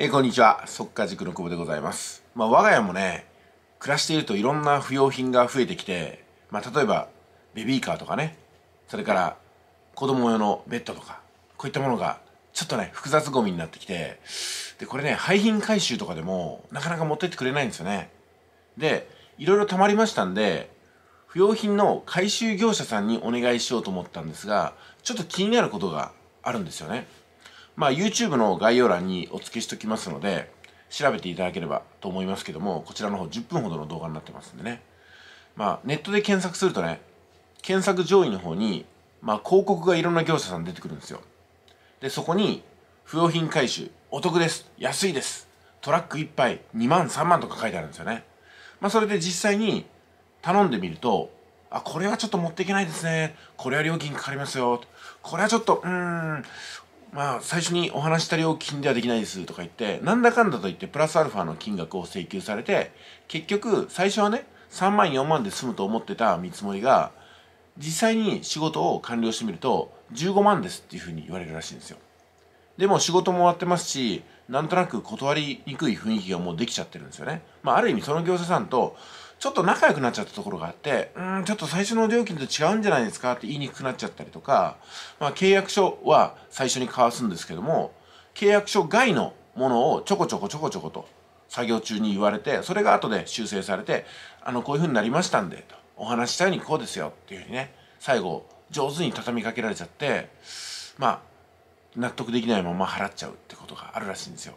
えー、こんにちは。速稼塾の久保でございます。まあ、我が家もね、暮らしているといろんな不要品が増えてきて、まあ、例えば、ベビーカーとかね、それから、子供用のベッドとか、こういったものが、ちょっとね、複雑ゴミになってきて、で、これね、廃品回収とかでも、なかなか持ってってくれないんですよね。で、いろいろ溜まりましたんで、不要品の回収業者さんにお願いしようと思ったんですが、ちょっと気になることがあるんですよね。まあ、YouTube の概要欄にお付けしときますので、調べていただければと思いますけども、こちらの方10分ほどの動画になってますんでね。まあ、ネットで検索するとね、検索上位の方に、まあ、広告がいろんな業者さん出てくるんですよ。で、そこに、不用品回収、お得です、安いです、トラック1杯2万3万とか書いてあるんですよね。まあ、それで実際に頼んでみると、あ、これはちょっと持っていけないですね。これは料金かかりますよ。これはちょっと、うーん、まあ、最初にお話した料金ではできないですとか言って、なんだかんだと言って、プラスアルファの金額を請求されて、結局、最初はね、3万、4万で済むと思ってた見積もりが、実際に仕事を完了してみると、15万ですっていうふうに言われるらしいんですよ。でも仕事も終わってますし、なんとなく断りにくい雰囲気がもうできちゃってるんですよね。まあ、ある意味その業者さんと、ちょっと仲良くなっちゃったところがあってうんちょっと最初の料金と違うんじゃないですかって言いにくくなっちゃったりとか、まあ、契約書は最初に交わすんですけども契約書外のものをちょこちょこちょこちょこと作業中に言われてそれが後で修正されてあのこういうふうになりましたんでとお話したようにこうですよっていうふうにね最後上手に畳みかけられちゃってまあ納得できないまま払っちゃうってことがあるらしいんですよ。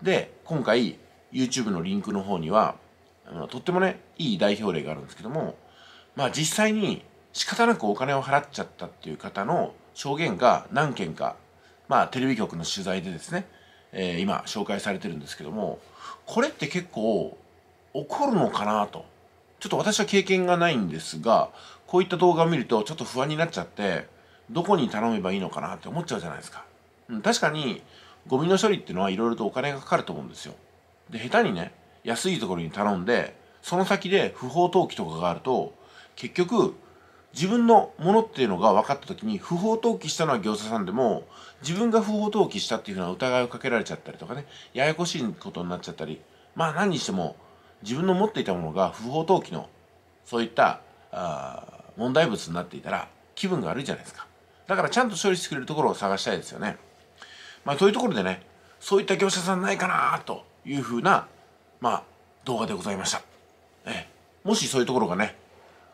で今回 YouTube のリンクの方にはとってもねいい代表例があるんですけどもまあ実際に仕方なくお金を払っちゃったっていう方の証言が何件かまあテレビ局の取材でですね、えー、今紹介されてるんですけどもこれって結構起こるのかなとちょっと私は経験がないんですがこういった動画を見るとちょっと不安になっちゃってどこに頼めばいいのかなって思っちゃうじゃないですか、うん、確かにゴミの処理っていうのはいろいろとお金がかかると思うんですよで下手にね安いところに頼んでその先で不法投棄とかがあると結局自分のものっていうのが分かった時に不法投棄したのは業者さんでも自分が不法投棄したっていうふうな疑いをかけられちゃったりとかねややこしいことになっちゃったりまあ何にしても自分の持っていたものが不法投棄のそういったあ問題物になっていたら気分が悪いじゃないですかだからちゃんと処理してくれるところを探したいですよねまあというところでねそういった業者さんないかなというふうなまあ、動画でございました。えもしそういうところがね、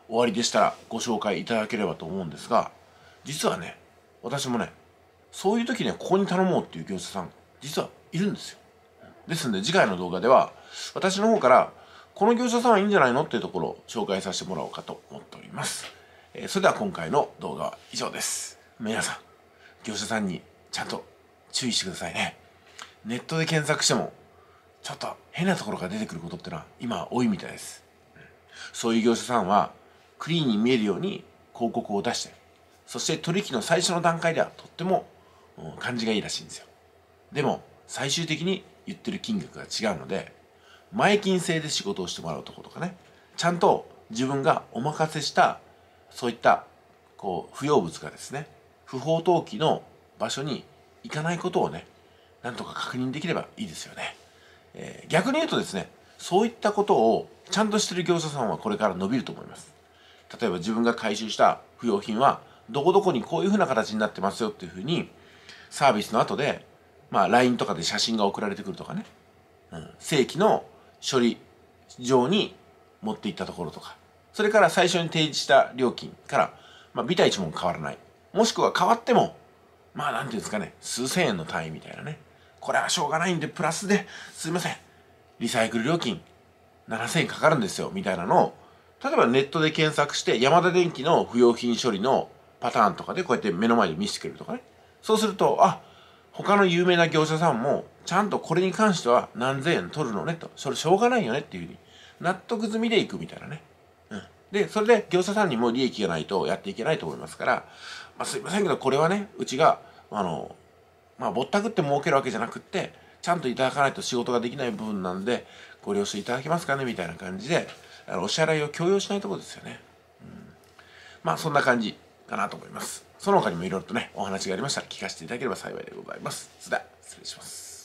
終わりでしたらご紹介いただければと思うんですが、実はね、私もね、そういう時ね、ここに頼もうっていう業者さん、実はいるんですよ。ですんで、次回の動画では、私の方から、この業者さんはいいんじゃないのっていうところを紹介させてもらおうかと思っております。えー、それでは今回の動画は以上です。皆さん、業者さんにちゃんと注意してくださいね。ネットで検索してもちょっと変なところが出てくることってのは今多いみたいです、うん、そういう業者さんはクリーンに見えるように広告を出してそして取引の最初の段階ではとっても、うん、感じがいいらしいんですよでも最終的に言ってる金額が違うので前金制で仕事をしてもらうとことかねちゃんと自分がお任せしたそういったこう不要物がですね不法投棄の場所に行かないことをねなんとか確認できればいいですよね。え逆に言うとですねそういったことをちゃんとしてる業者さんはこれから伸びると思います例えば自分が回収した不要品はどこどこにこういうふうな形になってますよっていうふうにサービスの後で、まあ、LINE とかで写真が送られてくるとかね、うん、正規の処理場に持っていったところとかそれから最初に提示した料金から、まあ、ビタ一文変わらないもしくは変わってもまあなんていうんですかね数千円の単位みたいなねこれはしょうがないんで、プラスで、すいません。リサイクル料金7000円かかるんですよ、みたいなのを、例えばネットで検索して、山田電機の不用品処理のパターンとかで、こうやって目の前で見せてくれるとかね。そうすると、あ、他の有名な業者さんも、ちゃんとこれに関しては何千円取るのねと、それしょうがないよねっていうふうに、納得済みでいくみたいなね。うん。で、それで業者さんにも利益がないとやっていけないと思いますから、まあ、すいませんけど、これはね、うちが、あの、まあ、ぼったくって儲けるわけじゃなくって、ちゃんといただかないと仕事ができない部分なんで、ご了承いただけますかねみたいな感じで、あのお支払いを強要しないとこですよね。うん、まあ、そんな感じかなと思います。その他にもいろいろとね、お話がありましたら聞かせていただければ幸いでございます。それでは、失礼します。